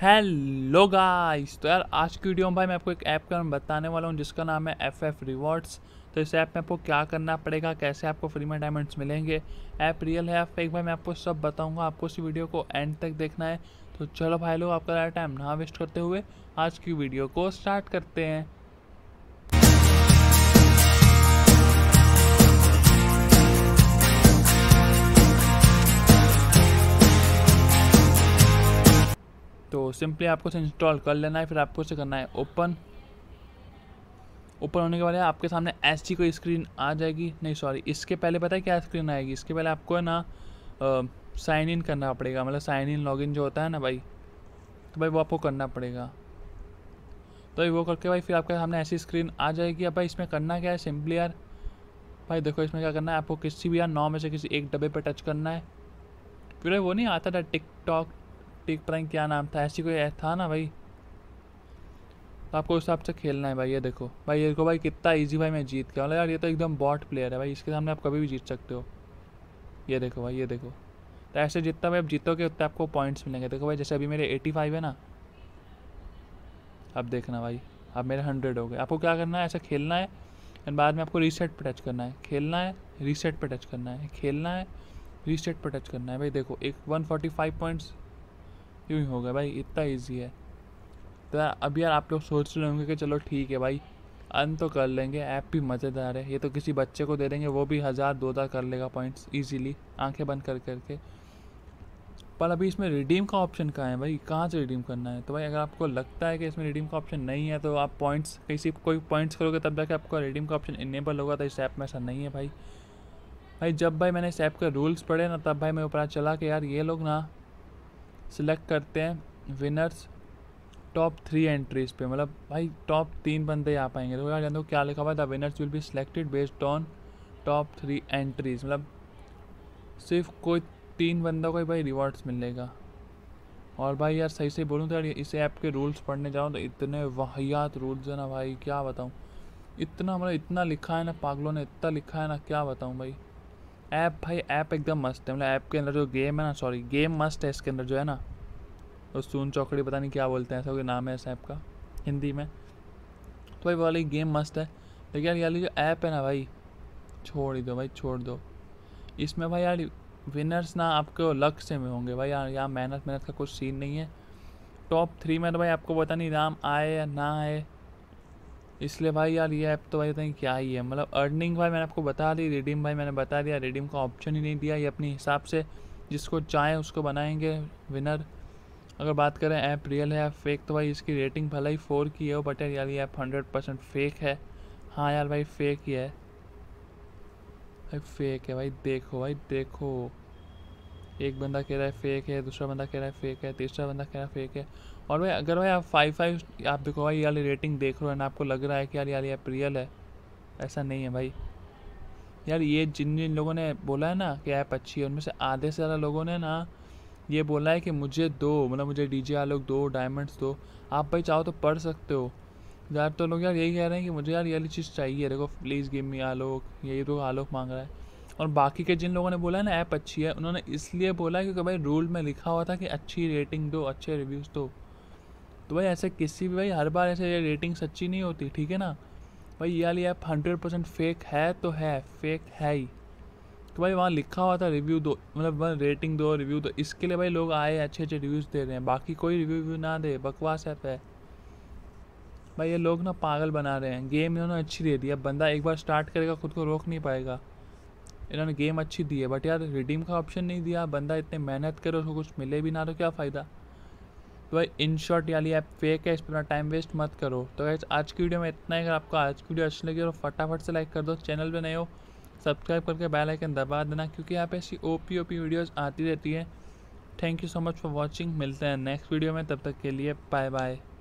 hello guys तो यार आज की वीडियो में भाई मैं आपको एक ऐप का बताने वाला हूँ जिसका नाम है एफ एफ रिवॉर्ड्स तो इस ऐप में आपको क्या करना पड़ेगा कैसे आपको फ्री में डायमंड्स मिलेंगे ऐप रियल है ऐप फेक भाई मैं आपको सब बताऊँगा आपको इस वीडियो को एंड तक देखना है तो चलो भाई लोग आपका टाइम ना वेस्ट करते हुए आज की वीडियो को स्टार्ट करते हैं सिंपली आपको इसे इंस्टॉल कर लेना है फिर आपको इसे करना है ओपन ओपन होने के बाद आपके सामने एस कोई स्क्रीन आ जाएगी नहीं सॉरी इसके पहले पता है क्या स्क्रीन आएगी इसके पहले आपको है ना साइन इन करना पड़ेगा मतलब साइन इन लॉग इन जो होता है ना भाई तो भाई वो आपको करना पड़ेगा तो भाई वो करके भाई फिर आपके सामने ऐसी स्क्रीन आ जाएगी अब भाई इसमें करना क्या है सिंपली यार भाई देखो इसमें क्या करना है आपको किसी भी यार नौ में से किसी एक डब्बे पर टच करना है फिर वो नहीं आता था टिक टॉक टिक प्रैंक क्या नाम था ऐसी कोई था ना भाई तो आपको उस हिसाब से खेलना है भाई ये देखो भाई ये देखो भाई कितना इजी भाई मैं जीत गया मतलब यार ये तो एकदम बॉट प्लेयर है भाई इसके सामने आप कभी भी जीत सकते हो ये देखो भाई ये देखो तो ऐसे जितना भाई आप जीतोगे उतना आपको पॉइंट्स मिलेंगे देखो भाई जैसे अभी मेरे एटी फाइव है ना अब देखना भाई अब मेरे हंड्रेड हो गए आपको क्या करना है ऐसा खेलना है एंड बाद में आपको रीसेट पर टच करना है खेलना है रीसेट पर टच करना है खेलना है रीसेट पर टच करना है भाई देखो एक वन फोर्टी फाइव पॉइंट्स यूँ ही हो गया भाई इतना ईजी है तो यार यार आप लोग सोच रहे होंगे कि चलो ठीक है भाई अन तो कर लेंगे ऐप भी मज़ेदार है ये तो किसी बच्चे को दे देंगे वो भी हज़ार दो हज़ार कर लेगा पॉइंट्स ईजीली आँखें बंद कर करके पर अभी इसमें रिडीम का ऑप्शन कहाँ है भाई कहाँ से रिडीम करना है तो भाई अगर आपको लगता है कि इसमें रिडीम का ऑप्शन नहीं है तो आप पॉइंट्स किसी कोई पॉइंट्स करोगे तब जाके आपका रिडीम का ऑप्शन इनेबल होगा तो इस ऐप में ऐसा नहीं है भाई भाई जब भाई मैंने इस ऐप के रूल्स पढ़े ना तब भाई मेरे पता चला कि यार ये लोग ना सिलेक्ट करते हैं विनर्स टॉप थ्री एंट्रीज पे मतलब भाई टॉप तीन बंदे आ पाएंगे तो यार देखो क्या लिखा हुआ है the winners will be selected based on top three entries मतलब सिर्फ कोई तीन बंदों को ही भाई रिवॉर्ड्स मिलेगा और भाई यार सही से बोलूँ तो यार इस ऐप के रूल्स पढ़ने जाऊँ तो इतने वाहियात रूल्स है ना भाई क्या बताऊँ इतना मतलब इतना लिखा है ना पागलों ने इतना लिखा है ना क्या बताऊँ भाई ऐप भाई ऐप एकदम मस्त है मतलब ऐप के अंदर जो गेम है ना सॉरी गेम मस्त है इसके अंदर जो है ना उस सून चौकड़ी पता नहीं क्या बोलते हैं ऐसा कोई नाम है इस ऐप का हिंदी में तो भाई वाली गेम मस्त है लेकिन यार यार जो ऐप है ना भाई छोड़ ही दो भाई छोड़ दो इसमें भाई यार विनर्स ना आपके लक से में होंगे भाई यार यहाँ मेहनत मेहनत का कुछ सीन नहीं है टॉप थ्री में तो भाई आपको पता नहीं नाम आए या ना आए इसलिए भाई यार ये ऐप तो भाई बताएं क्या ही है मतलब अर्निंग भाई मैंने आपको बता दी रिडीम भाई मैंने बता दिया रिडीम का ऑप्शन ही नहीं दिया ये अपने हिसाब से जिसको चाहें उसको बनाएंगे विनर अगर बात करें ऐप रियल है या फेक तो भाई इसकी रेटिंग भला ही फोर की है बट यार ये ऐप हंड्रेड परसेंट फेक है हाँ यार भाई फेक ही है भाई फेक है भाई देखो भाई देखो एक बंदा कह रहा है फेक है दूसरा बंदा कह रहा है फेक है तीसरा बंदा कह रहा है फेक है और भाई अगर भाई आप फाइव फाइव आप देखो भाई यार रेटिंग देख रहे हो ना आपको लग रहा है कि यार यार ऐप रियल है ऐसा नहीं है भाई यार ये जिन जिन लोगों ने बोला है ना कि ऐप अच्छी है उनमें से आधे से ज़्यादा लोगों ने ना ये बोला है कि मुझे दो मतलब मुझे डी जे आलोक दो डायमंड्स दो आप भाई चाहो तो पढ़ सकते हो ज़्यादातर तो लोग यार यही कह रहे हैं कि मुझे यार ये वाली चीज़ चाहिए देखो प्लीज़ गिव मी आलोक यही तो आलोक मांग रहा है और बाकी के जिन लोगों ने बोला ना ऐप अच्छी है उन्होंने इसलिए बोला क्योंकि भाई रूल में लिखा हुआ था कि अच्छी रेटिंग दो अच्छे रिव्यूज़ दो तो भाई ऐसे किसी भी भाई हर बार ऐसे रेटिंग्स अच्छी नहीं होती ठीक है ना भाई ये वाली ऐप हंड्रेड परसेंट फेक है तो है फेक है ही तो भाई वहाँ लिखा हुआ था रिव्यू दो मतलब रेटिंग दो रिव्यू दो इसके लिए भाई लोग आए अच्छे अच्छे रिव्यूज़ दे रहे हैं बाकी कोई रिव्यू व्यू ना दे बकवास ऐप है भाई ये लोग ना पागल बना रहे हैं गेम इन्होंने अच्छी दे दी अब बंदा एक बार स्टार्ट करेगा खुद को रोक नहीं पाएगा इन्होंने गेम अच्छी दी है बट यार रिडीम का ऑप्शन नहीं दिया बंदा इतने मेहनत करे उसको कुछ मिले भी ना तो क्या फ़ायदा तो भाई इन शॉर्ट वाली ऐप फेक है इस पर अपना टाइम वेस्ट मत करो तो भाई आज की वीडियो में इतना ही अगर आपको आज की वीडियो अच्छी लगी तो फटाफट से लाइक कर दो चैनल पर नए हो सब्सक्राइब करके बेल आइकन दबा देना क्योंकि यहाँ पे ऐसी O P O P videos आती रहती है thank you so much for watching मिलते हैं नेक्स्ट वीडियो में तब तक के लिए बाय बाय